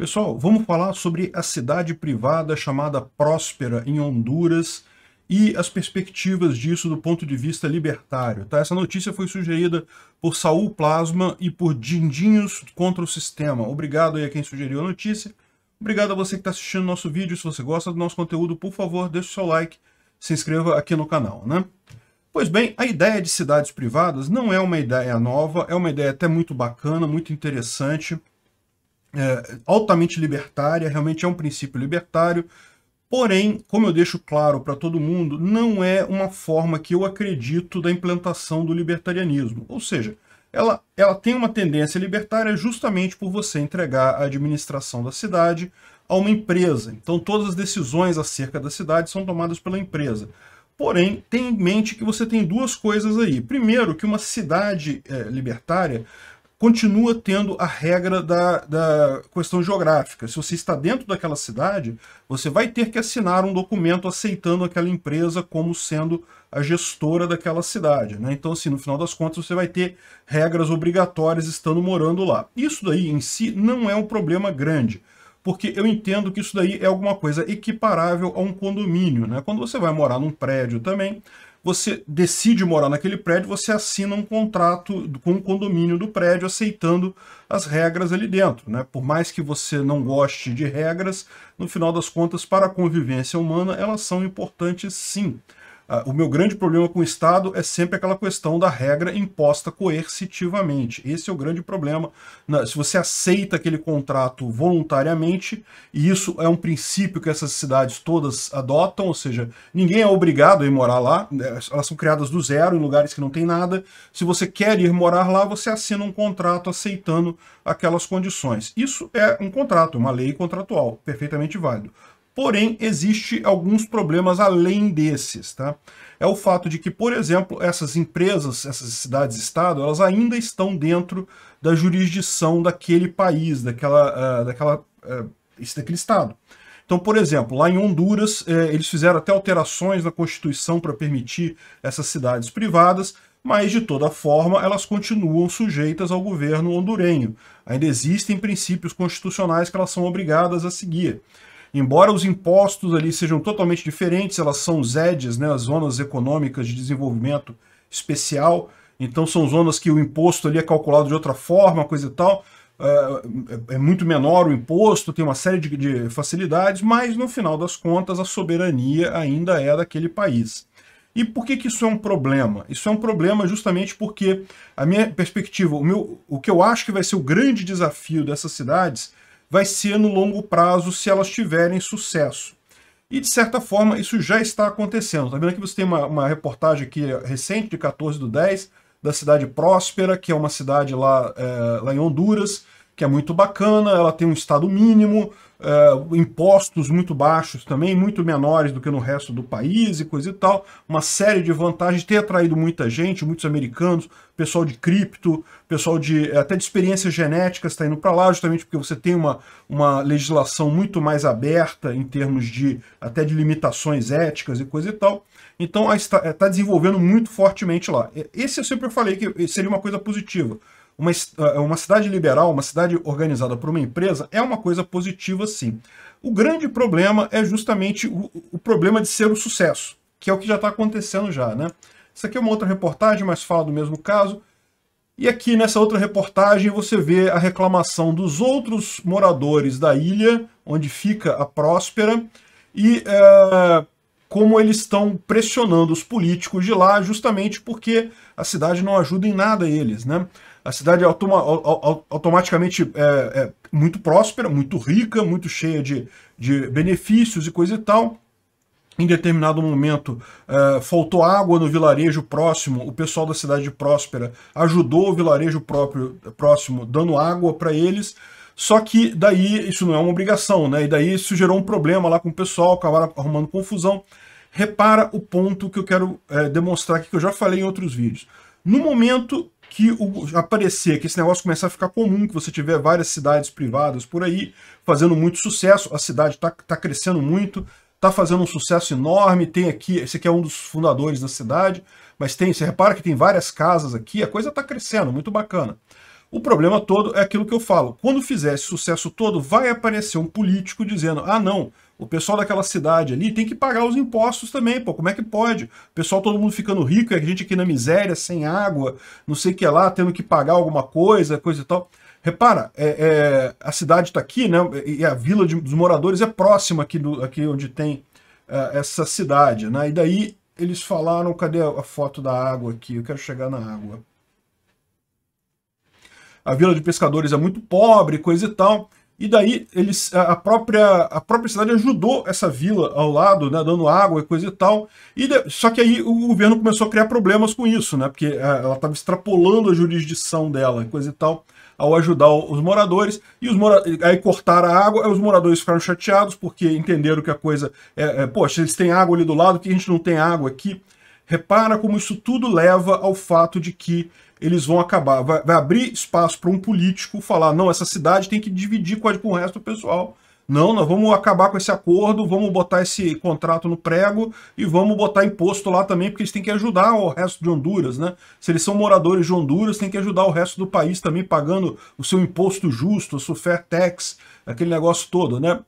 Pessoal, vamos falar sobre a cidade privada chamada Próspera em Honduras e as perspectivas disso do ponto de vista libertário. Tá? Essa notícia foi sugerida por Saul Plasma e por Dindinhos contra o Sistema. Obrigado aí a quem sugeriu a notícia. Obrigado a você que está assistindo nosso vídeo. Se você gosta do nosso conteúdo, por favor, deixe o seu like, se inscreva aqui no canal. Né? Pois bem, a ideia de cidades privadas não é uma ideia nova, é uma ideia até muito bacana, muito interessante é, altamente libertária, realmente é um princípio libertário, porém, como eu deixo claro para todo mundo, não é uma forma que eu acredito da implantação do libertarianismo. Ou seja, ela, ela tem uma tendência libertária justamente por você entregar a administração da cidade a uma empresa. Então, todas as decisões acerca da cidade são tomadas pela empresa. Porém, tenha em mente que você tem duas coisas aí. Primeiro, que uma cidade é, libertária continua tendo a regra da, da questão geográfica. Se você está dentro daquela cidade, você vai ter que assinar um documento aceitando aquela empresa como sendo a gestora daquela cidade. Né? Então, assim, no final das contas, você vai ter regras obrigatórias estando morando lá. Isso daí em si não é um problema grande porque eu entendo que isso daí é alguma coisa equiparável a um condomínio. Né? Quando você vai morar num prédio também, você decide morar naquele prédio, você assina um contrato com o condomínio do prédio, aceitando as regras ali dentro. Né? Por mais que você não goste de regras, no final das contas, para a convivência humana, elas são importantes sim. Ah, o meu grande problema com o Estado é sempre aquela questão da regra imposta coercitivamente. Esse é o grande problema. Né? Se você aceita aquele contrato voluntariamente, e isso é um princípio que essas cidades todas adotam, ou seja, ninguém é obrigado a ir morar lá, né? elas são criadas do zero em lugares que não tem nada. Se você quer ir morar lá, você assina um contrato aceitando aquelas condições. Isso é um contrato, uma lei contratual, perfeitamente válido. Porém, existe alguns problemas além desses, tá? É o fato de que, por exemplo, essas empresas, essas cidades-estado, elas ainda estão dentro da jurisdição daquele país, daquela, uh, daquela, uh, daquele estado. Então, por exemplo, lá em Honduras, eh, eles fizeram até alterações na Constituição para permitir essas cidades privadas, mas de toda forma elas continuam sujeitas ao governo hondurenho. Ainda existem princípios constitucionais que elas são obrigadas a seguir. Embora os impostos ali sejam totalmente diferentes, elas são ZEDs, né, as zonas econômicas de desenvolvimento especial, então são zonas que o imposto ali é calculado de outra forma, coisa e tal, é, é, é, muito menor o imposto, tem uma série de, de facilidades, mas no final das contas a soberania ainda é daquele país. E por que, que isso é um problema? Isso é um problema justamente porque a minha perspectiva, o, meu, o que eu acho que vai ser o grande desafio dessas cidades vai ser no longo prazo se elas tiverem sucesso. E, de certa forma, isso já está acontecendo. Está vendo que você tem uma, uma reportagem aqui recente, de 14 do 10, da cidade Próspera, que é uma cidade lá, é, lá em Honduras, que é muito bacana, ela tem um estado mínimo, é, impostos muito baixos também, muito menores do que no resto do país e coisa e tal, uma série de vantagens, tem atraído muita gente, muitos americanos, pessoal de cripto, pessoal de é, até de experiências genéticas está indo para lá, justamente porque você tem uma, uma legislação muito mais aberta em termos de até de limitações éticas e coisa e tal. Então está, está é, tá desenvolvendo muito fortemente lá. Esse eu sempre falei que seria uma coisa positiva uma, é, é uma cidade liberal, uma cidade organizada por uma empresa, é uma coisa positiva sim. O grande problema é justamente o, o problema de ser o um sucesso, que é o que já está acontecendo já, né? Isso aqui é uma outra reportagem, mas fala do mesmo caso. E aqui nessa outra reportagem você vê a reclamação dos outros moradores da ilha, onde fica a Próspera, e é, como eles estão pressionando os políticos de lá, justamente porque a cidade não ajuda em nada eles, né? A cidade automa automaticamente é, é muito próspera, muito rica, muito cheia de, de benefícios e coisa e tal. Em determinado momento, é, faltou água no vilarejo próximo, o pessoal da cidade de Próspera ajudou o vilarejo próprio, próximo, dando água para eles. Só que daí isso não é uma obrigação, né? E daí isso gerou um problema lá com o pessoal, acabaram arrumando confusão. Repara o ponto que eu quero é, demonstrar aqui, que eu já falei em outros vídeos. No momento que o, aparecer, que esse negócio começar a ficar comum, que você tiver várias cidades privadas por aí fazendo muito sucesso, a cidade está tá crescendo muito, está fazendo um sucesso enorme, tem aqui, esse aqui é um dos fundadores da cidade, mas tem, você repara que tem várias casas aqui, a coisa está crescendo, muito bacana. O problema todo é aquilo que eu falo, quando fizer esse sucesso todo, vai aparecer um político dizendo, ah não, o pessoal daquela cidade ali tem que pagar os impostos também, pô. Como é que pode? O pessoal, todo mundo ficando rico, a é gente aqui na miséria, sem água, não sei o que lá, tendo que pagar alguma coisa, coisa e tal. Repara, é, é, a cidade está aqui, né? E a vila de, dos moradores é próxima aqui, do, aqui onde tem é, essa cidade, né? E daí eles falaram, cadê a foto da água aqui? Eu quero chegar na água. A vila de pescadores é muito pobre, coisa e tal. E daí eles, a, própria, a própria cidade ajudou essa vila ao lado, né, dando água e coisa e tal. E de, só que aí o governo começou a criar problemas com isso, né, porque é, ela estava extrapolando a jurisdição dela e coisa e tal ao ajudar os moradores. E os mora aí cortaram a água, os moradores ficaram chateados porque entenderam que a coisa é, é poxa, eles têm água ali do lado, que a gente não tem água aqui. Repara como isso tudo leva ao fato de que eles vão acabar, vai, vai abrir espaço para um político falar, não, essa cidade tem que dividir com, com o resto do pessoal. Não, nós vamos acabar com esse acordo, vamos botar esse contrato no prego e vamos botar imposto lá também, porque eles têm que ajudar o resto de Honduras, né? Se eles são moradores de Honduras, tem que ajudar o resto do país também pagando o seu imposto justo, o seu fair tax, aquele negócio todo, né?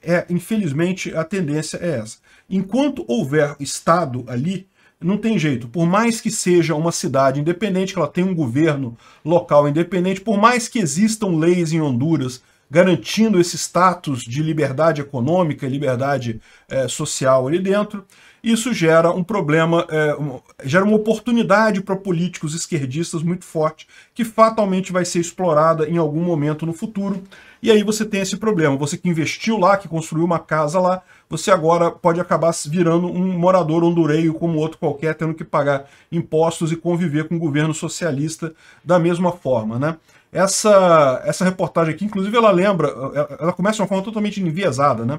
É, infelizmente, a tendência é essa. Enquanto houver Estado ali, não tem jeito. Por mais que seja uma cidade independente, que ela tenha um governo local independente, por mais que existam leis em Honduras garantindo esse status de liberdade econômica e liberdade é, social ali dentro, isso gera um problema, é, um, gera uma oportunidade para políticos esquerdistas muito forte, que fatalmente vai ser explorada em algum momento no futuro. E aí você tem esse problema. Você que investiu lá, que construiu uma casa lá, você agora pode acabar virando um morador hondureio como outro qualquer, tendo que pagar impostos e conviver com o um governo socialista da mesma forma, né? Essa, essa reportagem aqui, inclusive, ela lembra, ela começa de uma forma totalmente enviesada, né?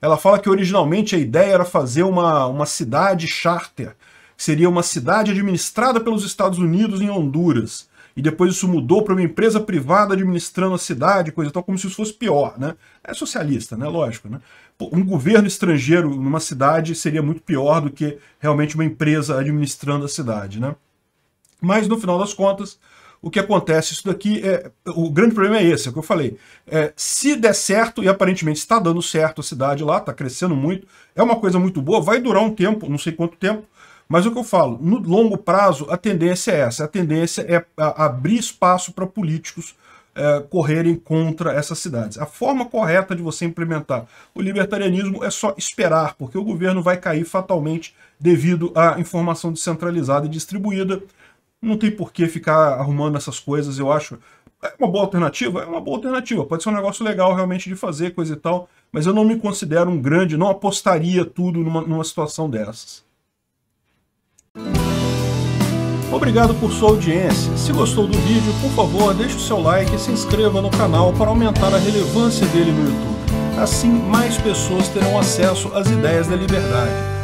Ela fala que originalmente a ideia era fazer uma, uma cidade charter, seria uma cidade administrada pelos Estados Unidos em Honduras. E depois isso mudou para uma empresa privada administrando a cidade, coisa tal, como se isso fosse pior, né? É socialista, né? Lógico, né? Um governo estrangeiro numa cidade seria muito pior do que realmente uma empresa administrando a cidade, né? Mas no final das contas, o que acontece? Isso daqui é. O grande problema é esse, é o que eu falei. É, se der certo, e aparentemente está dando certo a cidade lá, está crescendo muito, é uma coisa muito boa, vai durar um tempo, não sei quanto tempo, mas é o que eu falo, no longo prazo, a tendência é essa. A tendência é abrir espaço para políticos é, correrem contra essas cidades. A forma correta de você implementar o libertarianismo é só esperar, porque o governo vai cair fatalmente devido à informação descentralizada e distribuída. Não tem por que ficar arrumando essas coisas, eu acho. É uma boa alternativa? É uma boa alternativa. Pode ser um negócio legal realmente de fazer, coisa e tal. Mas eu não me considero um grande, não apostaria tudo numa, numa situação dessas. Obrigado por sua audiência. Se gostou do vídeo, por favor, deixe o seu like e se inscreva no canal para aumentar a relevância dele no YouTube. Assim, mais pessoas terão acesso às ideias da liberdade